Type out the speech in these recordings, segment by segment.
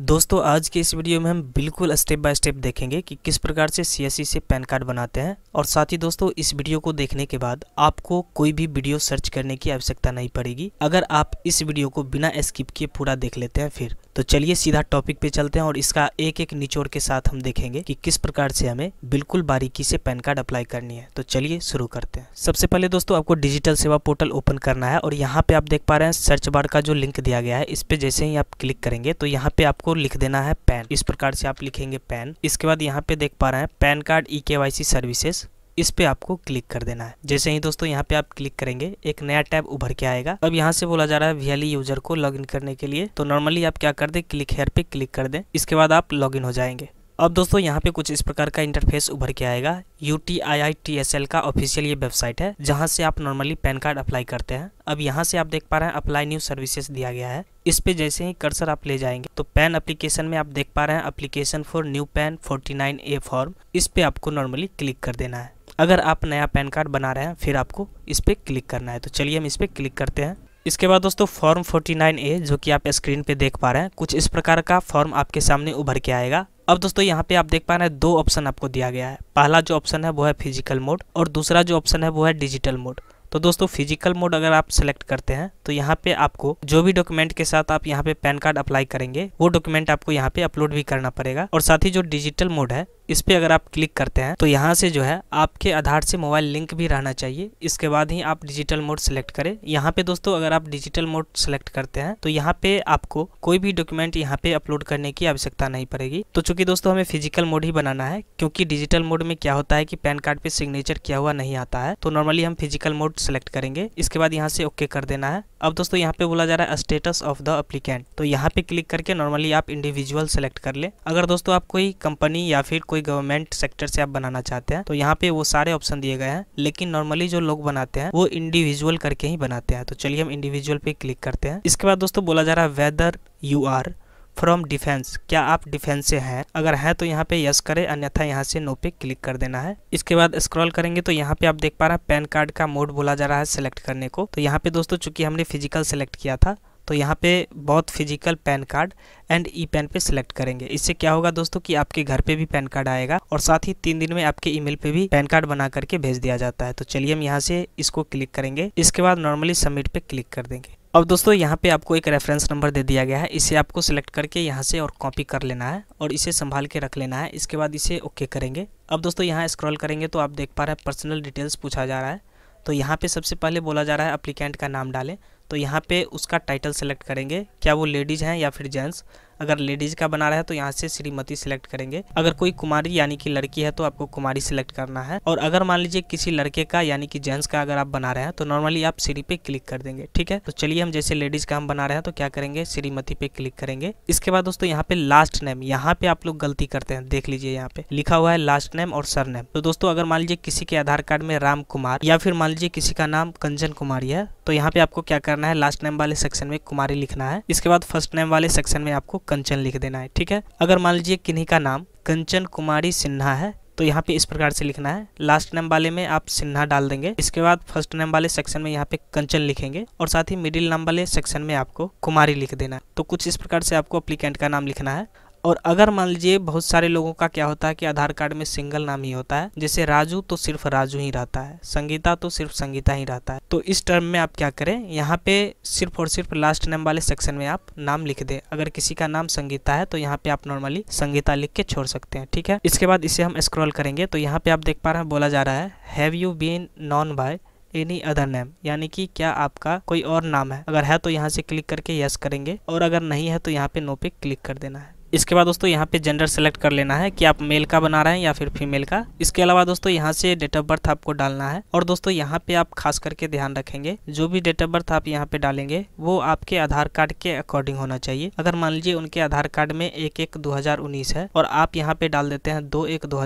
दोस्तों आज के इस वीडियो में हम बिल्कुल स्टेप बाय स्टेप देखेंगे कि किस प्रकार से सी से पैन कार्ड बनाते हैं और साथ ही दोस्तों इस वीडियो को देखने के बाद आपको कोई भी वीडियो सर्च करने की आवश्यकता नहीं पड़ेगी अगर आप इस वीडियो को बिना स्किप किए पूरा देख लेते हैं फिर तो चलिए सीधा टॉपिक पे चलते हैं और इसका एक एक निचोड़ के साथ हम देखेंगे कि किस प्रकार से हमें बिल्कुल बारीकी से पैन कार्ड अप्लाई करनी है तो चलिए शुरू करते हैं सबसे पहले दोस्तों आपको डिजिटल सेवा पोर्टल ओपन करना है और यहाँ पे आप देख पा रहे हैं सर्च बार का जो लिंक दिया गया है इस पे जैसे ही आप क्लिक करेंगे तो यहाँ पे आप आपको लिख देना है पैन इस प्रकार से आप लिखेंगे पैन इसके बाद यहाँ पे देख पा रहे हैं PAN card E e K Y C services इस पे आपको क्लिक कर देना है जैसे ही दोस्तों यहाँ पे आप क्लिक करेंगे एक नया टैब उभर के आएगा अब यहाँ से बोला जा रहा है वीएलई यूजर को लॉगिन करने के लिए तो नॉर्मली आप क्या कर दे क्लिक हेयर पे क्लिक कर दें इसके बाद आप लॉगिन हो जाएंगे अब दोस्तों यहाँ पे कुछ इस प्रकार का इंटरफेस उभर के आएगा U T I I T S L का ऑफिशियल ये वेबसाइट है जहाँ से आप नॉर्मली पैन कार्ड अप्लाई करते हैं अब यहाँ से आप देख पा रहे हैं अप्लाई न्यू सर्विसेज दिया गया है इस पे जैसे ही कर्सर आप ले जाएंगे तो पैन एप्लीकेशन में आप देख पा रहे हैं application for new PAN nine A form इस पे आपको नॉर्मली क्लिक कर देना है अगर आप नया पैन कार्ड बना रहे हैं फिर आपको इस पर क्लिक करना है तो चलिए हम इस पर क्लिक करते हैं इसके बाद दोस्तों फॉर्म ए जो कि आप स्क्रीन पे देख पा रहे हैं कुछ इस प्रकार का फॉर्म आपके सामने उभर के आएगा अब दोस्तों यहाँ पे आप देख पा रहे हैं दो ऑप्शन आपको दिया गया है पहला जो ऑप्शन है वो है फिजिकल मोड और दूसरा जो ऑप्शन है वो है डिजिटल मोड तो दोस्तों फिजिकल मोड अगर आप सेलेक्ट करते हैं तो यहाँ पे आपको जो भी डॉक्यूमेंट के साथ आप यहाँ पे पैन कार्ड अप्लाई करेंगे वो डॉक्यूमेंट आपको यहाँ पे अपलोड भी करना पड़ेगा और साथ ही जो डिजिटल मोड है इस पर अगर आप क्लिक करते हैं तो यहाँ से जो है आपके आधार से मोबाइल लिंक भी रहना चाहिए इसके बाद ही आप डिजिटल मोड सेलेक्ट करें यहाँ पे दोस्तों अगर आप डिजिटल मोड सेलेक्ट करते हैं तो यहाँ पे आपको कोई भी डॉक्यूमेंट यहाँ पे अपलोड करने की आवश्यकता नहीं पड़ेगी तो चूंकि दोस्तों हमें फिजिकल मोड ही बनाना है क्योंकि डिजिटल मोड में क्या होता है कि पैन कार्ड पे सिग्नेचर किया हुआ नहीं आता है तो नॉर्मली हम फिजिकल मोड सेलेक्ट करेंगे इसके बाद यहाँ से ओके कर देना है अब दोस्तों यहाँ पे बोला जा रहा है स्टेटस ऑफ द अप्लीकेंट तो यहाँ पे क्लिक करके नॉर्मली आप इंडिविजुअल सेलेक्ट कर ले अगर दोस्तों आप कोई कंपनी या फिर कोई गवर्नमेंट सेक्टर से आप बनाना चाहते हैं तो यहाँ पे वो सारे ऑप्शन दिए गए हैं लेकिन नॉर्मली जो लोग बनाते हैं वो इंडिविजुअल करके ही बनाते हैं तो चलिए हम इंडिविजुअल पे क्लिक करते हैं इसके बाद दोस्तों बोला जा रहा है whether you are from defence क्या आप डिफेंस से हैं अगर हैं तो यहाँ पे यस करें अन्यथा यहाँ से नो पे क्लिक कर देना है इसके बाद स्क्रॉल करेंगे तो यहाँ पे आप देख पा रहे हैं पैन कार्ड का मोड बोला जा रहा है सेलेक्ट करने को तो यहाँ पे दोस्तों चूंकि हमने फिजिकल सेलेक्ट किया था तो यहाँ पे बहुत physical PAN card and E PAN पे सिलेक्ट करेंगे इससे क्या होगा दोस्तों कि आपके घर पे भी पैन कार्ड आएगा और साथ ही तीन दिन में आपके ईमेल पे भी पैन कार्ड बना करके भेज दिया जाता है तो चलिए हम यहाँ से इसको क्लिक करेंगे इसके बाद नॉर्मली सबमिट पे क्लिक कर देंगे अब दोस्तों यहाँ पे आपको एक रेफरेंस नंबर दे दिया गया है इसे आपको सिलेक्ट करके यहाँ से और कॉपी कर लेना है और इसे संभाल के रख लेना है इसके बाद इसे ओके करेंगे अब दोस्तों यहाँ स्क्रॉल करेंगे तो आप देख पा रहे हैं पर्सनल डिटेल्स पूछा जा रहा है तो यहाँ पे सबसे पहले बोला जा रहा है अप्लीकेंट का नाम डालें तो यहाँ पे उसका टाइटल सेलेक्ट करेंगे क्या वो लेडीज़ हैं या फिर जेंट्स अगर लेडीज का बना रहा है तो यहाँ से श्रीमती सिलेक्ट करेंगे अगर कोई कुमारी यानी कि लड़की है तो आपको कुमारी सिलेक्ट करना है और अगर मान लीजिए किसी लड़के का यानी कि जेंट्स का अगर आप बना रहे हैं तो नॉर्मली आप श्री पे क्लिक कर देंगे ठीक है तो चलिए हम जैसे लेडीज का हम बना रहे हैं तो क्या करेंगे श्रीमती पे क्लिक करेंगे इसके बाद दोस्तों यहाँ पे लास्ट नेम यहाँ पे आप लोग गलती करते हैं देख लीजिए यहाँ पे लिखा हुआ है लास्ट नेम और सर नेम तो दोस्तों अगर मान लीजिए किसी के आधार कार्ड में राम कुमार या फिर मान लीजिए किसी का नाम कंचन कुमारी है तो यहाँ पे आपको क्या करना है लास्ट नेम वाले सेक्शन में कुमारी लिखना है इसके बाद फर्स्ट नेम वाले सेक्शन में आपको कंचन लिख देना है ठीक है अगर मान लीजिए किन्हीं का नाम कंचन कुमारी सिन्हा है तो यहाँ पे इस प्रकार से लिखना है लास्ट नेम वाले में आप सिन्हा डाल देंगे इसके बाद फर्स्ट नेम वाले सेक्शन में यहाँ पे कंचन लिखेंगे और साथ ही मिडिल नाम वाले सेक्शन में आपको कुमारी लिख देना है तो कुछ इस प्रकार से आपको अप्लीकेंट का नाम लिखना है और अगर मान लीजिए बहुत सारे लोगों का क्या होता है कि आधार कार्ड में सिंगल नाम ही होता है जैसे राजू तो सिर्फ राजू ही रहता है संगीता तो सिर्फ संगीता ही रहता है तो इस टर्म में आप क्या करें यहाँ पे सिर्फ और सिर्फ लास्ट नेम वाले सेक्शन में आप नाम लिख दे अगर किसी का नाम संगीता है तो यहाँ पे आप नॉर्मली संगीता लिख के छोड़ सकते हैं ठीक है इसके बाद इसे हम स्क्रॉल करेंगे तो यहाँ पे आप देख पा रहे हैं बोला जा रहा have you been known by any other name यानी कि क्या आपका कोई और नाम है अगर है तो यहाँ से क्लिक करके यस करेंगे और अगर नहीं है तो यहाँ पे नो पे क्लिक कर देना है इसके बाद दोस्तों यहाँ पे जेंडर सेलेक्ट कर लेना है कि आप मेल का बना रहे हैं या फिर फीमेल का इसके अलावा दोस्तों यहाँ से डेट ऑफ बर्थ आपको डालना है और दोस्तों यहाँ पे आप खास करके ध्यान रखेंगे जो भी डेट ऑफ बर्थ आप यहाँ पे डालेंगे वो आपके आधार कार्ड के अकॉर्डिंग होना चाहिए अगर मान लीजिए उनके आधार कार्ड में एक एक दो है और आप यहाँ पे डाल देते हैं दो एक दो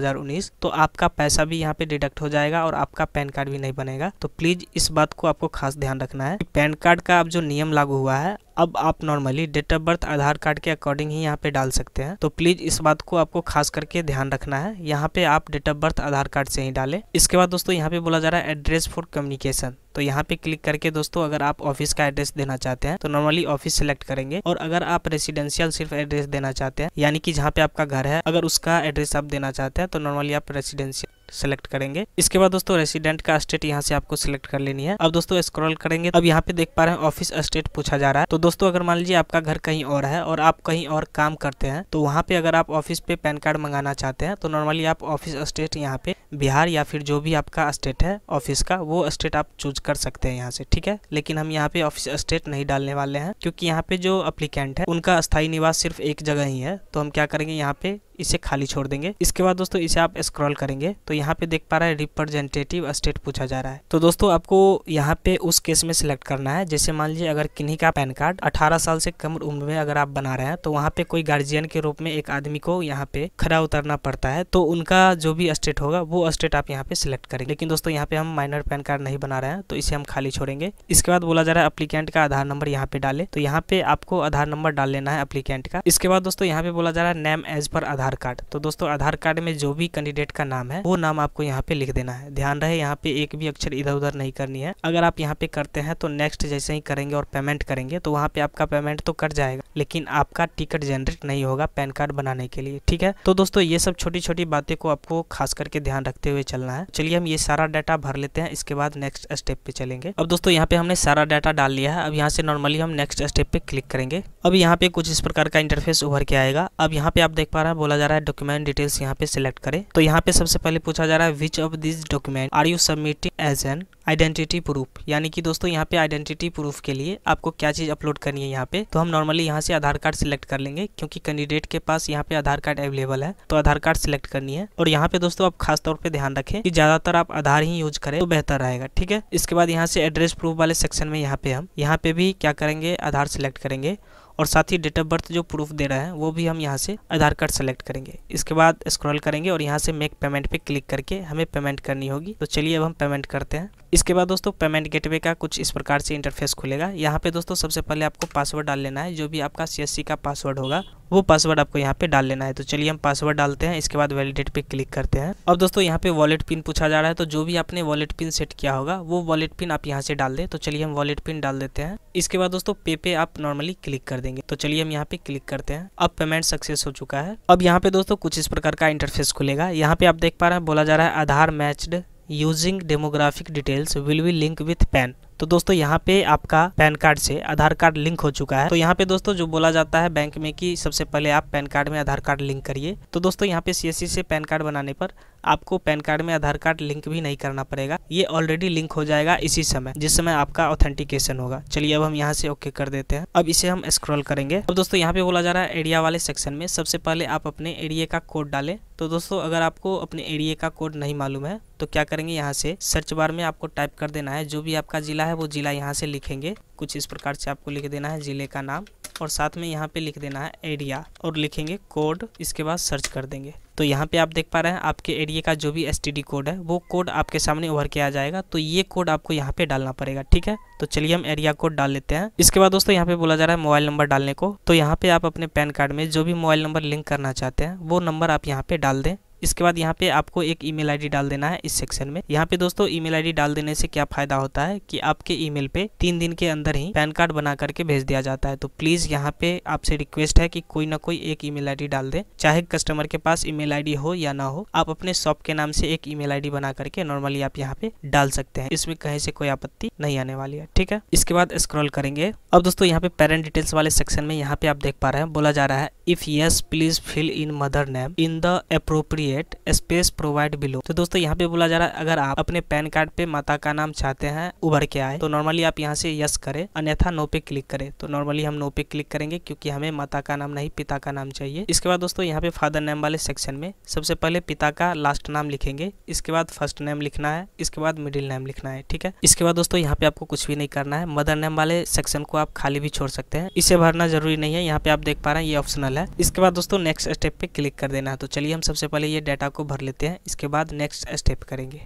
तो आपका पैसा भी यहाँ पे डिडक्ट हो जाएगा और आपका पैन कार्ड भी नहीं बनेगा तो प्लीज इस बात को आपको खास ध्यान रखना है पैन कार्ड का अब जो नियम लागू हुआ है अब आप normally date of birth Aadhaar card के अकॉर्डिंग ही यहाँ पे डाल सकते हैं तो प्लीज इस बात को आपको खास करके ध्यान रखना है यहाँ पे आप date of birth Aadhaar card से ही डालें इसके बाद दोस्तों यहाँ पे बोला जा रहा है एड्रेस फॉर कम्युनिकेशन तो यहाँ पे क्लिक करके दोस्तों अगर आप ऑफिस का एड्रेस देना चाहते हैं तो नॉर्मली ऑफिस सेलेक्ट करेंगे और अगर आप रेसिडेंशियल सिर्फ एड्रेस देना चाहते हैं यानी कि जहाँ पे आपका घर है अगर उसका एड्रेस आप देना चाहते हैं तो नॉर्मली आप रेसिडेंशियल सेलेक्ट करेंगे इसके बाद दोस्तों रेसिडेंट का स्टेट यहाँ से आपको सिलेक्ट कर लेनी है अब दोस्तों स्क्रॉल करेंगे अब यहाँ पे देख पा रहे हैं ऑफिस स्टेट पूछा जा रहा है तो दोस्तों अगर मान लीजिए आपका घर कहीं और है और आप कहीं और काम करते हैं तो वहाँ पे अगर आप ऑफिस पे पैन कार्ड मंगाना चाहते हैं तो नॉर्मली आप ऑफिस स्टेट यहाँ पे बिहार या फिर जो भी आपका स्टेट है ऑफिस का वो स्टेट आप चूज कर सकते हैं यहाँ से ठीक है लेकिन हम यहाँ पे ऑफिस स्टेट नहीं डालने वाले हैं क्योंकि यहाँ पे जो अप्लीकेंट है उनका स्थायी निवास सिर्फ एक जगह ही है तो हम क्या करेंगे यहाँ पे इसे खाली छोड़ देंगे इसके बाद दोस्तों इसे आप स्क्रॉल करेंगे तो यहाँ पे देख पा रहा है रिप्रेजेंटेटिव स्टेट पूछा जा रहा है तो दोस्तों आपको यहाँ पे उस केस में सिलेक्ट करना है जैसे मान लीजिए अगर किन्हीं का पैन कार्ड अठारह साल से कम उम्र में अगर आप बना रहे हैं तो वहाँ पे कोई गार्जियन के रूप में एक आदमी को यहाँ पे खड़ा उतरना पड़ता है तो उनका जो भी स्टेट होगा वो स्टेट आप यहाँ पे सिलेक्ट करेंगे लेकिन दोस्तों यहाँ पे हम माइनर पैन कार्ड नहीं बना रहे हैं तो इसे हम खाली छोड़ेंगे इसके बाद बोला जा रहा है अप्लीकेंट का आधार नंबर यहाँ पे डाले तो यहाँ पे आपको आधार नंबर डाल लेना है अप्लीकेंट का इसके बाद दोस्तों यहाँ पे बोला जा रहा है नेम एज पर आधार आधार कार्ड तो दोस्तों आधार कार्ड में जो भी कैंडिडेट का नाम है वो नाम आपको यहाँ पे लिख देना है ध्यान रहे यहाँ पे एक भी अक्षर इधर उधर नहीं करनी है अगर आप यहाँ पे करते हैं तो नेक्स्ट जैसे ही करेंगे और पेमेंट करेंगे तो वहाँ पे आपका पेमेंट तो कट जाएगा लेकिन आपका टिकट जनरेट नहीं होगा पैन कार्ड बनाने के लिए ठीक है तो दोस्तों ये सब छोटी छोटी बातें को आपको खास करके ध्यान रखते हुए चलना है चलिए हम ये सारा डाटा भर लेते हैं इसके बाद नेक्स्ट स्टेप पे चलेंगे अब दोस्तों यहाँ पे हमने सारा डाटा डाल लिया है अब यहाँ से नॉर्मली हम नेक्स्ट स्टेप पे क्लिक करेंगे अब यहाँ पे कुछ इस प्रकार का इंटरफेस उभर के आएगा अब यहाँ पे आप देख पा रहे हैं बोला पूछा जा रहा है डॉक्यूमेंट डिटेल्स यहाँ पे सिलेक्ट करें तो यहाँ पे सबसे पहले पूछा जा रहा है which of this document are you submitting as an identity proof यानी कि दोस्तों यहाँ पे आइडेंटिटी प्रूफ के लिए आपको क्या चीज़ अपलोड करनी है यहाँ पे तो हम नॉर्मली यहाँ से आधार कार्ड सिलेक्ट कर लेंगे क्योंकि कैंडिडेट के पास यहाँ पे आधार कार्ड अवेलेबल है तो आधार कार्ड सिलेक्ट करनी है और यहाँ पे दोस्तों आप खास तौर पे ध्यान रखें कि ज़्यादातर आप आधार ही यूज करें तो बेहतर रहेगा ठीक है इसके बाद यहाँ से एड्रेस प्रूफ वाले सेक्शन में यहाँ पे हम यहाँ पे भी क्या करेंगे आधार सिलेक्ट करेंगे और साथ ही डेट ऑफ बर्थ जो प्रूफ दे रहा है वो भी हम यहाँ से आधार कार्ड सेलेक्ट करेंगे इसके बाद स्क्रॉल करेंगे और यहाँ से मेक पेमेंट पे क्लिक करके हमें पेमेंट करनी होगी तो चलिए अब हम पेमेंट करते हैं इसके बाद दोस्तों पेमेंट गेटवे का कुछ इस प्रकार से इंटरफेस खुलेगा यहाँ पे दोस्तों सबसे पहले आपको पासवर्ड डाल लेना है जो भी आपका सी का पासवर्ड होगा वो पासवर्ड आपको यहाँ पे डाल लेना है तो चलिए हम पासवर्ड डालते हैं इसके बाद वैलिडेट पे क्लिक करते हैं अब दोस्तों यहाँ पे वॉलेट पिन पूछा जा रहा है तो जो भी आपने वॉलेट पिन सेट किया होगा वो वॉलेट पिन आप यहाँ से डाल दे तो चलिए हम वॉलेट पिन डाल देते हैं इसके बाद दोस्तों पे पे आप नॉर्मली क्लिक कर दे देंगे तो चलिए हम यहाँ पे क्लिक करते हैं अब पेमेंट सक्सेस हो चुका है अब यहाँ पे दोस्तों कुछ इस प्रकार का इंटरफेस खुलेगा यहाँ पे आप देख पा रहे हैं बोला जा रहा है Aadhaar matched using demographic details will be link with PAN तो दोस्तों यहाँ पे आपका पैन कार्ड से आधार कार्ड लिंक हो चुका है तो यहाँ पे दोस्तों जो बोला जाता है बैंक में कि सबसे पहले आप पैन कार्ड में आधार कार्ड लिंक करिए तो दोस्तों यहाँ पे सीएससी से पैन कार्ड बनाने पर आपको पैन कार्ड में आधार कार्ड लिंक भी नहीं करना पड़ेगा ये ऑलरेडी लिंक हो जाएगा इसी समय जिस समय आपका ऑथेंटिकेशन होगा चलिए अब हम यहाँ से ओके कर देते हैं अब इसे हम स्क्रॉल करेंगे अब दोस्तों यहाँ पे बोला जा रहा है एरिया वाले सेक्शन में सबसे पहले आप अपने एरिया का कोड डालें तो दोस्तों अगर आपको अपने एरिया का कोड नहीं मालूम है तो क्या करेंगे यहाँ से सर्च बार में आपको टाइप कर देना है जो भी आपका ज़िला है वो ज़िला यहाँ से लिखेंगे कुछ इस प्रकार से आपको लिख देना है ज़िले का नाम और साथ में यहाँ पे लिख देना है एरिया और लिखेंगे कोड इसके बाद सर्च कर देंगे तो यहाँ पे आप देख पा रहे हैं आपके एरिए का जो भी एस कोड है वो कोड आपके सामने उभर के आ जाएगा तो ये कोड आपको यहाँ पे डालना पड़ेगा ठीक है तो चलिए हम एरिया कोड डाल लेते हैं इसके बाद दोस्तों यहाँ पे बोला जा रहा है मोबाइल नंबर डालने को तो यहाँ पे आप अपने पैन कार्ड में जो भी मोबाइल नंबर लिंक करना चाहते हैं वो नंबर आप यहाँ पे डाल दें इसके बाद यहाँ पे आपको एक ईमेल आईडी डाल देना है इस सेक्शन में यहाँ पे दोस्तों ईमेल आईडी डाल देने से क्या फायदा होता है कि आपके ईमेल पे तीन दिन के अंदर ही पैन कार्ड बना करके भेज दिया जाता है तो प्लीज यहाँ पे आपसे रिक्वेस्ट है कि कोई ना कोई एक ईमेल आईडी डाल दे चाहे कस्टमर के पास ईमेल आईडी हो या ना हो आप अपने शॉप के नाम से एक ई मेल बना करके नॉर्मली आप यहाँ पे डाल सकते हैं इसमें कहीं से कोई आपत्ति नहीं आने वाली है ठीक है इसके बाद स्क्रॉल करेंगे अब दोस्तों यहाँ पे पेरेंट डिटेल्स वाले सेक्शन में यहाँ पे आप देख पा रहे हैं बोला जा रहा है if yes please fill in mother name in the appropriate create space provide below तो दोस्तों यहाँ पे बोला जा रहा है अगर आप अपने पैन कार्ड पे माता का नाम चाहते हैं उभर के आए तो नॉर्मली आप यहाँ से यस करें अन्यथा नो पे क्लिक करें तो नॉर्मली हम नो पे क्लिक करेंगे क्योंकि हमें माता का नाम नहीं पिता का नाम चाहिए इसके बाद दोस्तों यहाँ पे फादर नेम वाले सेक्शन में सबसे पहले पिता का लास्ट नाम लिखेंगे इसके बाद फर्स्ट नेम लिखना है इसके बाद मिडिल नेम लिखना है ठीक है इसके बाद दोस्तों यहाँ पे आपको कुछ भी नहीं करना है मदर नेम वाले सेक्शन को आप खाली भी छोड़ सकते हैं इसे भरना जरूरी नहीं है यहाँ पे आप देख पा रहे हैं ये ऑप्शनल है इसके बाद दोस्तों नेक्स्ट स्टेप पे क्लिक कर देना है तो चलिए हम सबसे पहले ये ये डाटा को भर लेते हैं इसके बाद नेक्स्ट स्टेप करेंगे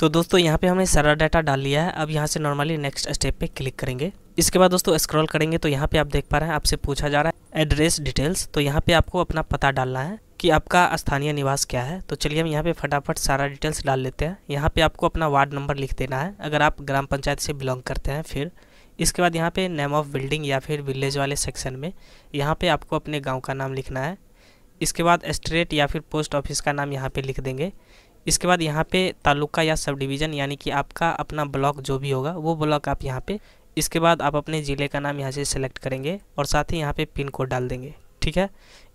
तो दोस्तों यहाँ पे हमने सारा डाटा डाल लिया है अब यहाँ से नॉर्मली नेक्स्ट स्टेप पे क्लिक करेंगे इसके बाद दोस्तों स्क्रॉल करेंगे तो यहाँ पे आप देख पा रहे हैं आपसे पूछा जा रहा है एड्रेस डिटेल्स तो यहाँ पे आपको अपना पता डालना है कि आपका स्थानीय निवास क्या है तो चलिए हम यहाँ पे फटाफट सारा डिटेल्स डाल लेते हैं यहाँ पे आपको अपना वार्ड नंबर लिख देना है अगर आप ग्राम पंचायत से बिलोंग करते हैं फिर इसके बाद यहाँ पे नेम ऑफ बिल्डिंग या फिर विलेज वाले सेक्शन में यहाँ पे आपको अपने गांव का नाम लिखना है इसके बाद स्ट्रेट या फिर पोस्ट ऑफिस का नाम यहाँ पे लिख देंगे इसके बाद यहाँ पे तालुका या सब डिवीज़न यानी कि आपका अपना ब्लॉक जो भी होगा वो ब्लॉक आप यहाँ पे इसके बाद आप अपने ज़िले का नाम यहाँ से सेलेक्ट करेंगे और साथ ही यहाँ पे पिन कोड डाल देंगे ठीक है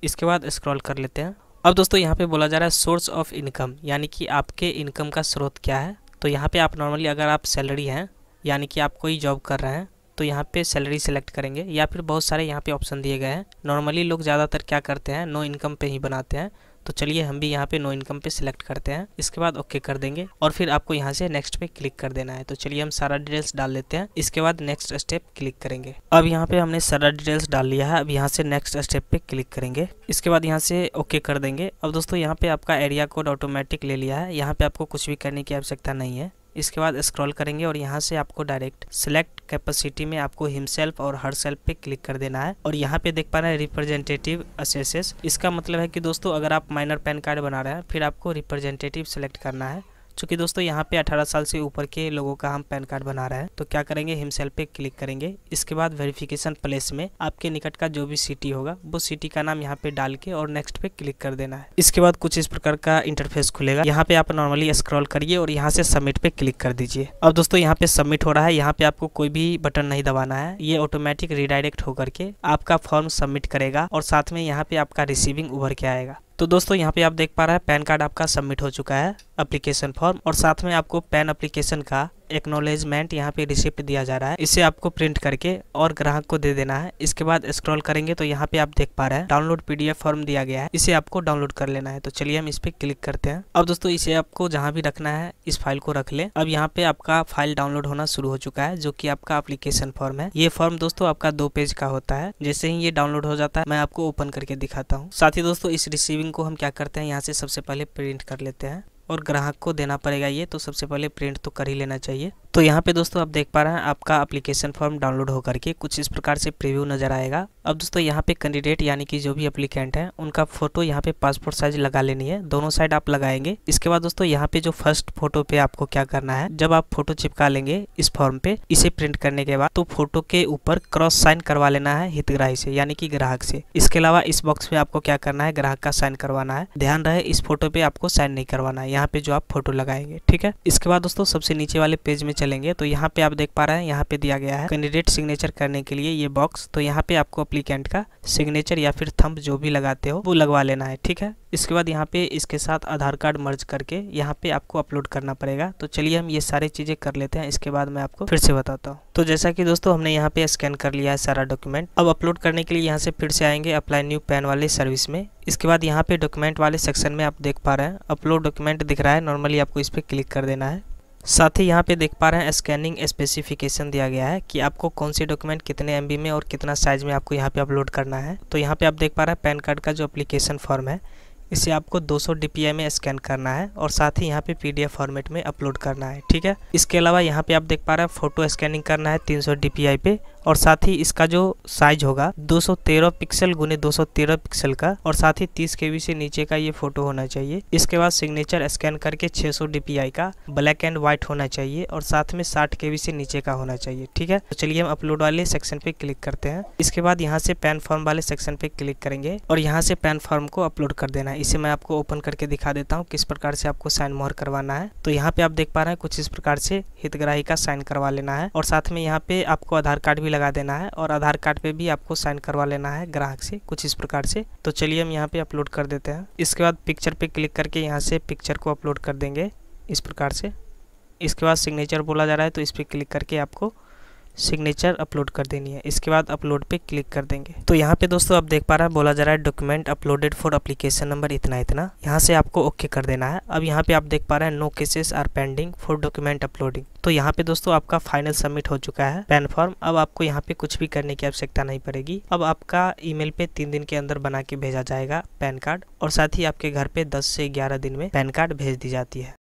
इसके बाद स्क्रॉल कर लेते हैं अब दोस्तों यहाँ पर बोला जा रहा है सोर्स ऑफ इनकम यानी कि आपके इनकम का स्रोत क्या है तो यहाँ पर आप नॉर्मली अगर आप सैलरी हैं यानी कि आप कोई जॉब कर रहे हैं तो यहाँ पे सैलरी सेलेक्ट करेंगे या फिर बहुत सारे यहाँ पे ऑप्शन दिए गए हैं नॉर्मली लोग ज़्यादातर क्या करते हैं नो इनकम पे ही बनाते हैं तो चलिए हम भी यहाँ पे नो इनकम पे सिलेक्ट करते हैं इसके बाद ओके कर देंगे और फिर आपको यहाँ से नेक्स्ट पे क्लिक कर देना है तो चलिए हम सारा डिटेल्स डाल लेते हैं इसके बाद नेक्स्ट स्टेप क्लिक करेंगे अब यहाँ पे हमने सारा डिटेल्स डाल लिया है अब यहाँ से नेक्स्ट स्टेप पे क्लिक करेंगे इसके बाद यहाँ से ओके कर देंगे अब दोस्तों यहाँ पे आपका एरिया कोड ऑटोमेटिक ले लिया है यहाँ पे आपको कुछ भी करने की आवश्यकता नहीं है इसके बाद स्क्रॉल करेंगे और यहाँ से आपको डायरेक्ट सिलेक्ट कैपेसिटी में आपको हिमसेल्फ और हर सेल्फ पे क्लिक कर देना है और यहाँ पे देख पा रहे हैं रिप्रेजेंटेटिव असेसेस इसका मतलब है कि दोस्तों अगर आप माइनर पैन कार्ड बना रहे हैं फिर आपको रिप्रेजेंटेटिव सेलेक्ट करना है चूंकि दोस्तों यहाँ पे 18 साल से ऊपर के लोगों का हम पैन कार्ड बना रहे हैं तो क्या करेंगे हिमसेल पे क्लिक करेंगे इसके बाद वेरिफिकेशन प्लेस में आपके निकट का जो भी सिटी होगा वो सिटी का नाम यहाँ पे डाल के और नेक्स्ट पे क्लिक कर देना है इसके बाद कुछ इस प्रकार का इंटरफेस खुलेगा यहाँ पे आप नॉर्मली स्क्रॉल करिए और यहाँ से सबमिट पे क्लिक कर दीजिए अब दोस्तों यहाँ पे सबमिट हो रहा है यहाँ पे आपको कोई भी बटन नहीं दबाना है ये ऑटोमेटिक रिडायरेक्ट होकर के आपका फॉर्म सबमिट करेगा और साथ में यहाँ पे आपका रिसीविंग उभर के आएगा तो दोस्तों यहाँ पे आप देख पा रहे हैं पैन कार्ड आपका सबमिट हो चुका है अप्लीकेशन फॉर्म और साथ में आपको पैन अप्लीकेशन का एक्नोलेजमेंट यहाँ पे रिसिप्ट दिया जा रहा है इसे आपको प्रिंट करके और ग्राहक को दे देना है इसके बाद स्क्रॉल करेंगे तो यहाँ पे आप देख पा रहे हैं डाउनलोड पीडीएफ फॉर्म दिया गया है इसे आपको डाउनलोड कर लेना है तो चलिए हम इस पे क्लिक करते हैं अब दोस्तों इसे आपको जहाँ भी रखना है इस फाइल को रख ले अब यहाँ पे आपका फाइल डाउनलोड होना शुरू हो चुका है जो की आपका अप्लीकेशन फॉर्म है ये फॉर्म दोस्तों आपका दो पेज का होता है जैसे ही ये डाउनलोड हो जाता है मैं आपको ओपन करके दिखाता हूँ साथ ही दोस्तों इस रिसीविंग को हम क्या करते हैं यहाँ से सबसे पहले प्रिंट कर लेते हैं और ग्राहक को देना पड़ेगा ये तो सबसे पहले प्रिंट तो कर ही लेना चाहिए तो यहाँ पे दोस्तों आप देख पा रहे हैं आपका एप्लीकेशन फॉर्म डाउनलोड होकर के कुछ इस प्रकार से प्रीव्यू नजर आएगा अब दोस्तों यहाँ पे कैंडिडेट यानी कि जो भी एप्लीकेंट है उनका फोटो यहाँ पे पासपोर्ट साइज लगा लेनी है दोनों साइड आप लगाएंगे इसके बाद दोस्तों यहाँ पे जो फर्स्ट फोटो पे आपको क्या करना है जब आप फोटो चिपका लेंगे इस फॉर्म पे इसे प्रिंट करने के बाद तो फोटो के ऊपर क्रॉस साइन करवा लेना है हितग्राही से यानी कि ग्राहक से इसके अलावा इस बॉक्स में आपको क्या करना है ग्राहक का साइन करवाना है ध्यान रहे इस फोटो पे आपको साइन नहीं करवाना है यहाँ पे जो आप फोटो लगाएंगे ठीक है इसके बाद दोस्तों सबसे नीचे वाले पेज में चलेंगे तो यहाँ पे आप देख पा रहे हैं यहाँ पे दिया गया है कैंडिडेट सिग्नेचर करने के लिए ये बॉक्स तो यहाँ पे आपको अप्लीकेंट का सिग्नेचर या फिर थम्प जो भी लगाते हो वो लगवा लेना है ठीक है इसके बाद यहाँ पे इसके साथ आधार कार्ड मर्ज करके यहाँ पे आपको अपलोड करना पड़ेगा तो चलिए हम ये सारी चीज़ें कर लेते हैं इसके बाद मैं आपको फिर से बताता हूँ तो जैसा कि दोस्तों हमने यहाँ पे स्कैन कर लिया है सारा डॉक्यूमेंट अब अपलोड करने के लिए यहाँ से फिर से आएंगे अप्लाई न्यू पैन वाले सर्विस में इसके बाद यहाँ पे डॉक्यूमेंट वाले सेक्शन में आप देख पा रहे हैं अपलोड डॉक्यूमेंट दिख रहा है नॉर्मली आपको इस पर क्लिक कर देना है साथ ही यहाँ पे देख पा रहे हैं स्कैनिंग स्पेसिफिकेशन दिया गया है कि आपको कौन सी डॉक्यूमेंट कितने एम में और कितना साइज में आपको यहाँ पे अपलोड करना है तो यहाँ पे आप देख पा रहे हैं पैन कार्ड का जो अप्लीकेशन फॉर्म है इसे आपको 200 सौ में स्कैन करना है और साथ ही यहाँ पे पी फॉर्मेट में अपलोड करना है ठीक है इसके अलावा यहाँ पे आप देख पा रहे हैं फोटो स्कैनिंग करना है 300 सौ पे और साथ ही इसका जो साइज होगा 213 पिक्सल गुने 213 पिक्सल का और साथ ही 30 के से नीचे का ये फोटो होना चाहिए इसके बाद सिग्नेचर स्कैन करके 600 डीपीआई का ब्लैक एंड व्हाइट होना चाहिए और साथ में साठ के से नीचे का होना चाहिए ठीक है तो चलिए हम अपलोड वाले सेक्शन पे क्लिक करते हैं इसके बाद यहाँ से पैन फॉर्म वाले सेक्शन पे क्लिक करेंगे और यहाँ से पैन फॉर्म को अपलोड कर देना है इसे मैं आपको ओपन करके दिखा देता हूँ किस प्रकार से आपको साइन मोहर करवाना है तो यहाँ पे आप देख पा रहे हैं कुछ इस प्रकार से हितग्राही का साइन करवा लेना है और साथ में यहाँ पे आपको आधार कार्ड भी भी लगा देना है और आधार कार्ड पे भी आपको साइन करवा लेना है ग्राहक से कुछ इस प्रकार से तो चलिए हम यहाँ पे अपलोड कर देते हैं इसके बाद पिक्चर पे क्लिक करके यहाँ से पिक्चर को अपलोड कर देंगे इस प्रकार से इसके बाद सिग्नेचर बोला जा रहा है तो इस पर क्लिक करके आपको सिग्नेचर अपलोड कर देनी है इसके बाद अपलोड पे क्लिक कर देंगे तो यहाँ पे दोस्तों आप देख पा रहे हैं बोला जा रहा है document uploaded for application number इतना इतना यहाँ से आपको ओके okay कर देना है अब यहाँ पे आप देख पा रहे हैं no cases are pending for document uploading तो यहाँ पे दोस्तों आपका फाइनल सबमिट हो चुका है पैन फॉर्म अब आपको यहाँ पे कुछ भी करने की आवश्यकता नहीं पड़ेगी अब आपका ईमेल पे तीन दिन के अंदर बना के भेजा जाएगा पैन कार्ड और साथ ही आपके घर पे दस से ग्यारह दिन में पैन कार्ड भेज दी जाती है